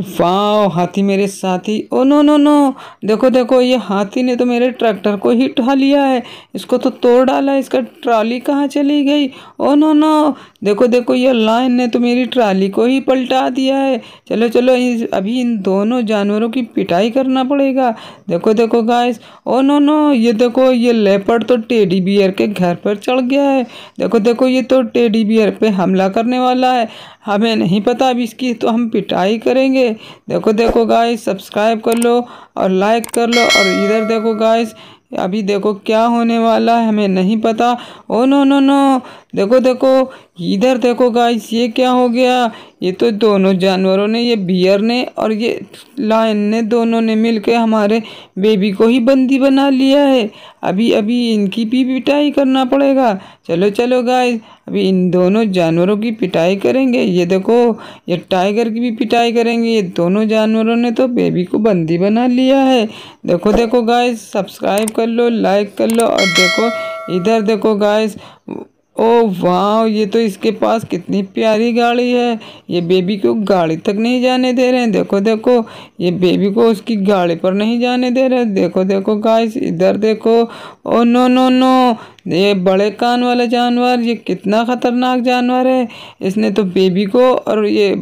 वाह हाथी मेरे साथी ओ नो नो नो देखो देखो ये हाथी ने तो मेरे ट्रैक्टर को ही उठा लिया है इसको तो तोड़ डाला है इसका ट्राली कहाँ चली गई ओ नो नो देखो देखो ये लाइन ने तो मेरी ट्राली को ही पलटा दिया है चलो चलो इस, अभी इन दोनों जानवरों की पिटाई करना पड़ेगा देखो देखो गाइस ओ नो नो ये देखो ये लेपर्ड तो टेडी बियर के घर पर चढ़ गया है देखो देखो ये तो टेडी बियर पे हमला करने वाला है हमें नहीं पता अब इसकी तो हम पिटाई करेंगे देखो देखो गाइस सब्सक्राइब कर लो और लाइक कर लो और इधर देखो गाइस अभी देखो क्या होने वाला है हमें नहीं पता ओ नो नो नो देखो देखो इधर देखो गाइस ये क्या हो गया ये तो दोनों जानवरों ने ये बियर ने और ये लायन ने दोनों ने मिलकर हमारे बेबी को ही बंदी बना लिया है अभी अभी इनकी भी पिटाई करना पड़ेगा चलो चलो गाइस अभी इन दोनों जानवरों की पिटाई करेंगे ये देखो ये टाइगर की भी पिटाई करेंगे ये दोनों जानवरों ने तो बेबी को बंदी बना लिया है देखो देखो गाय सब्सक्राइब कर लो लाइक कर लो और देखो इधर देखो गाय ओ वाह ये तो इसके पास कितनी प्यारी गाड़ी है ये बेबी को गाड़ी तक नहीं जाने दे रहे हैं देखो देखो ये बेबी को उसकी गाड़ी पर नहीं जाने दे रहे देखो देखो गाइस इधर देखो ओ नो नो नो ये बड़े कान वाला जानवर ये कितना ख़तरनाक जानवर है इसने तो बेबी को और ये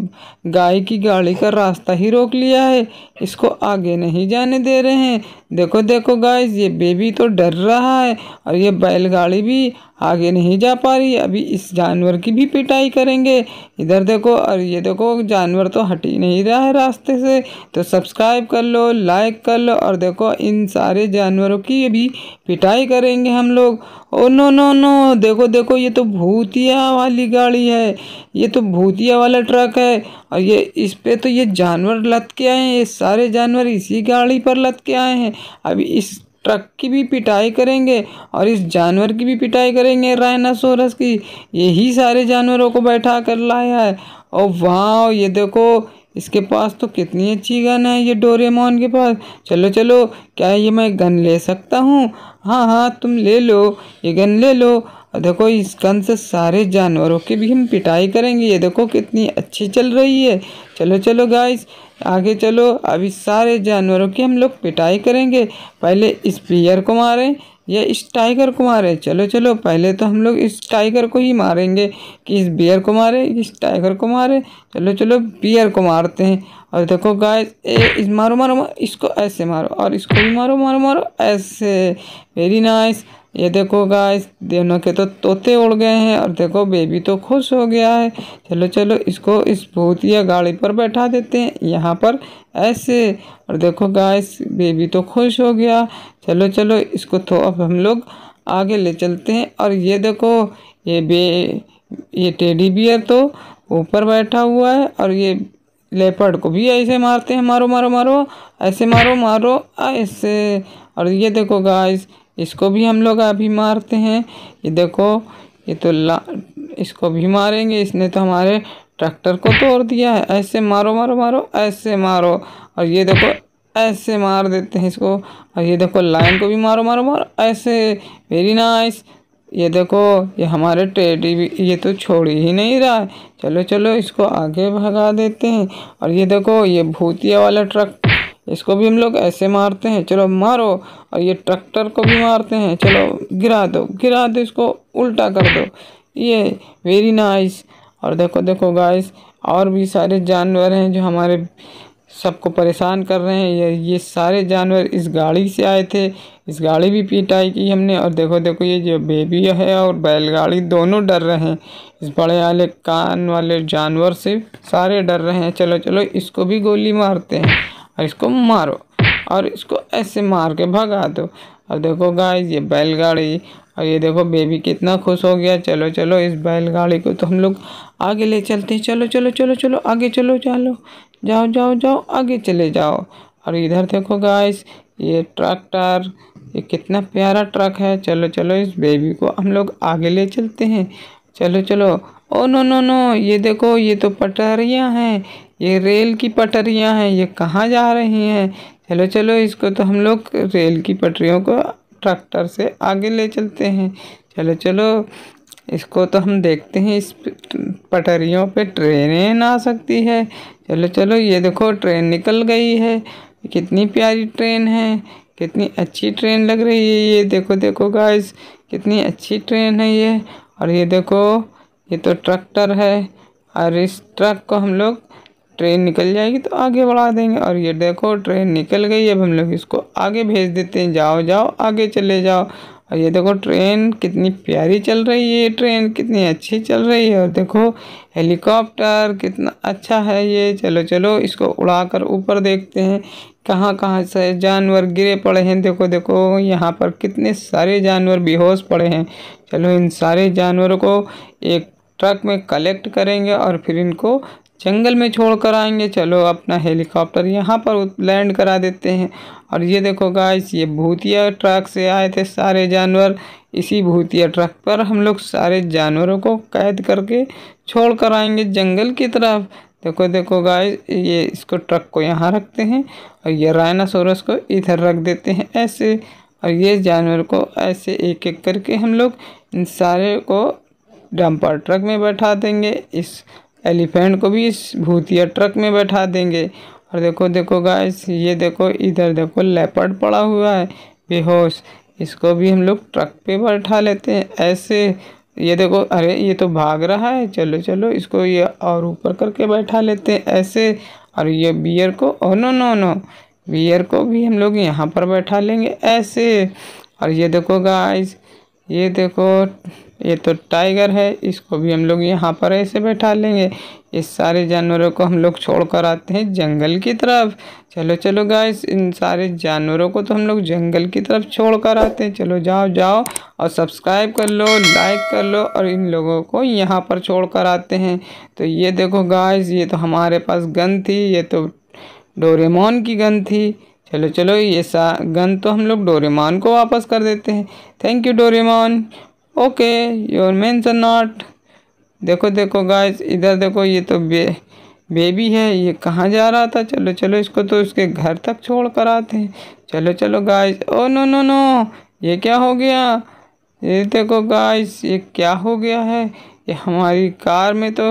गाय की गाड़ी का रास्ता ही रोक लिया है इसको आगे नहीं जाने दे रहे हैं देखो देखो गाइस ये बेबी तो डर रहा है और ये बैलगाड़ी भी आगे नहीं जा पा रही अभी इस जानवर की भी पिटाई करेंगे इधर देखो और ये देखो जानवर तो हट ही नहीं रहा है रास्ते से तो सब्सक्राइब कर लो लाइक कर लो और देखो इन सारे जानवरों की भी पिटाई करेंगे हम लोग ओ नो नो नो देखो देखो ये तो भूतिया वाली गाड़ी है ये तो भूतिया वाला ट्रक है और ये इस पे तो ये जानवर लत के आए हैं ये सारे जानवर इसी गाड़ी पर लत के आए हैं अभी इस ट्रक की भी पिटाई करेंगे और इस जानवर की भी पिटाई करेंगे रायनासोरस की यही सारे जानवरों को बैठा कर लाया है और वाह ये देखो इसके पास तो कितनी अच्छी गन है ये डोरेमोन के पास चलो चलो क्या ये मैं गन ले सकता हूँ हाँ हाँ तुम ले लो ये गन ले लो और देखो इस गन से सारे जानवरों की भी हम पिटाई करेंगे ये देखो कितनी अच्छी चल रही है चलो चलो गाइस आगे चलो अभी सारे जानवरों की हम लोग पिटाई करेंगे पहले इस पियर को मारें ये इस टाइगर को मारे चलो चलो पहले तो हम लोग इस टाइगर को ही मारेंगे कि इस बियर को मारे इस टाइगर को मारे चलो चलो बियर को मारते हैं और देखो गाइस इस मारो मारो मारो इसको ऐसे मारो और इसको भी मारो मारो मारो ऐसे वेरी नाइस ये देखो गाइस दोनों के तो तोते उड़ गए हैं और देखो बेबी तो खुश हो गया है चलो चलो इसको इस भूतिया गाड़ी पर बैठा देते हैं यहाँ पर ऐसे और देखो गाइस बेबी तो खुश हो गया चलो चलो इसको तो अब हम लोग आगे ले चलते हैं और ये देखो ये बे ये टेडी बियर तो ऊपर बैठा हुआ है और ये लेपर्ड को भी ऐसे मारते हैं मारो मारो मारो ऐसे मारो मारो ऐसे और ये देखो गाइस इसको भी हम लोग अभी मारते हैं ये देखो ये तो ला इसको भी मारेंगे इसने तो हमारे ट्रैक्टर को तोड़ दिया है ऐसे मारो मारो मारो ऐसे मारो और ये देखो ऐसे मार देते हैं इसको और ये देखो लाइन को भी मारो मारो मारो ऐसे वेरी नाइस ये देखो ये हमारे टेडी भी ये तो छोड़ ही नहीं रहा है चलो चलो इसको आगे भगा देते हैं और ये देखो ये भूतिया वाला ट्रक इसको भी हम लोग ऐसे मारते हैं चलो मारो और ये ट्रैक्टर को भी मारते हैं चलो गिरा दो गिरा दो इसको उल्टा कर दो ये वेरी नाइस और देखो देखो गाइस और भी सारे जानवर हैं जो हमारे सबको परेशान कर रहे हैं ये ये सारे जानवर इस गाड़ी से आए थे इस गाड़ी भी पिटाई की हमने और देखो देखो ये जो बेबी है और बैलगाड़ी दोनों डर रहे हैं इस बड़े वाले कान वाले जानवर से सारे डर रहे हैं चलो चलो इसको भी गोली मारते हैं और इसको मारो और इसको ऐसे मार के भगा दो और देखो गाय ये बैलगाड़ी और ये देखो बेबी कितना खुश हो गया चलो चलो इस बैलगाड़ी को तो हम लोग आगे ले चलते हैं चलो चलो चलो चलो आगे चलो चलो जाओ जाओ जाओ आगे चले जाओ और इधर देखो गाइस ये ट्रैक्टर ये कितना प्यारा ट्रक है चलो चलो इस बेबी को हम लोग आगे ले चलते हैं चलो चलो ओ नो नो नो ये देखो ये तो पटरियाँ हैं ये रेल की पटरियाँ हैं ये कहाँ जा रही हैं चलो चलो इसको तो हम लोग रेल की पटरियों को ट्रैक्टर से आगे ले चलते हैं चलो चलो इसको तो हम देखते हैं इस पटरियों पे ट्रेनें आ सकती है चलो चलो ये देखो ट्रेन निकल गई है कितनी प्यारी ट्रेन है कितनी अच्छी ट्रेन लग रही है ये देखो देखो गाइस कितनी अच्छी ट्रेन है ये और ये देखो ये तो ट्रैक्टर है और इस ट्रक को हम लोग ट्रेन निकल जाएगी तो आगे बढ़ा देंगे और ये देखो ट्रेन निकल गई अब हम लोग इसको आगे भेज देते हैं जाओ जाओ आगे चले जाओ और ये देखो ट्रेन कितनी प्यारी चल रही है ये ट्रेन कितनी अच्छी चल रही है और देखो हेलीकॉप्टर कितना अच्छा है ये चलो चलो इसको उड़ाकर ऊपर देखते हैं कहाँ कहाँ से जानवर गिरे पड़े हैं देखो देखो यहाँ पर कितने सारे जानवर बेहोश पड़े हैं चलो इन सारे जानवरों को एक ट्रक में कलेक्ट करेंगे और फिर इनको जंगल में छोड़ कर आएंगे चलो अपना हेलीकॉप्टर यहाँ पर लैंड करा देते हैं और ये देखो गाइस ये भूतिया ट्रक से आए थे सारे जानवर इसी भूतिया ट्रक पर हम लोग सारे जानवरों को कैद करके छोड़ कर आएंगे जंगल की तरफ देखो देखो गाइस ये इसको ट्रक को यहाँ रखते हैं और ये रायनासोरस को इधर रख देते हैं ऐसे और ये जानवर को ऐसे एक एक करके हम लोग इन सारे को डंपर ट्रक में बैठा देंगे इस एलिफेंट को भी इस भूतिया ट्रक में बैठा देंगे और देखो देखो गाइस ये देखो इधर देखो लेपर्ड पड़ा हुआ है बेहोश इसको भी हम लोग ट्रक पे बैठा लेते हैं ऐसे ये देखो अरे ये तो भाग रहा है चलो चलो इसको ये और ऊपर करके बैठा लेते हैं ऐसे और ये बियर को oh no no no beer को भी हम लोग यहाँ पर बैठा लेंगे ऐसे और ये देखो गाइस ये देखो ये तो टाइगर है इसको भी हम लोग यहाँ पर ऐसे बैठा लेंगे इस सारे जानवरों को हम लोग छोड़ कर आते हैं जंगल की तरफ चलो चलो गाइस इन सारे जानवरों को तो हम लोग जंगल की तरफ छोड़ कर आते हैं चलो जाओ जाओ और सब्सक्राइब कर लो लाइक कर लो और इन लोगों को यहाँ पर छोड़ कर आते हैं तो ये देखो गाइस ये तो हमारे पास गन थी ये तो डोरेमोन की गन थी चलो चलो ये सा गन तो हम लोग डोरेमान को वापस कर देते हैं thank you Doraemon okay your mens are not देखो देखो गाइस इधर देखो ये तो बे बेबी है ये कहाँ जा रहा था चलो चलो इसको तो उसके घर तक छोड़ कर आते हैं चलो चलो guys oh no no no ये क्या हो गया ये देखो गाइस ये क्या हो गया है ये हमारी कार में तो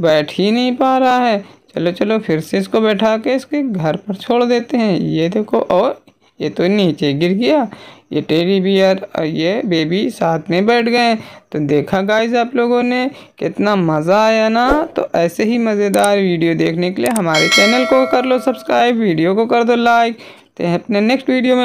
बैठ ही नहीं पा रहा है चलो चलो फिर से इसको बैठा के इसके घर पर छोड़ देते हैं ये देखो और ये तो नीचे गिर गया ये टेरी बियर और ये बेबी साथ में बैठ गए तो देखा गाइज आप लोगों ने कितना मज़ा आया ना तो ऐसे ही मज़ेदार वीडियो देखने के लिए हमारे चैनल को कर लो सब्सक्राइब वीडियो को कर दो लाइक तो अपने नेक्स्ट वीडियो में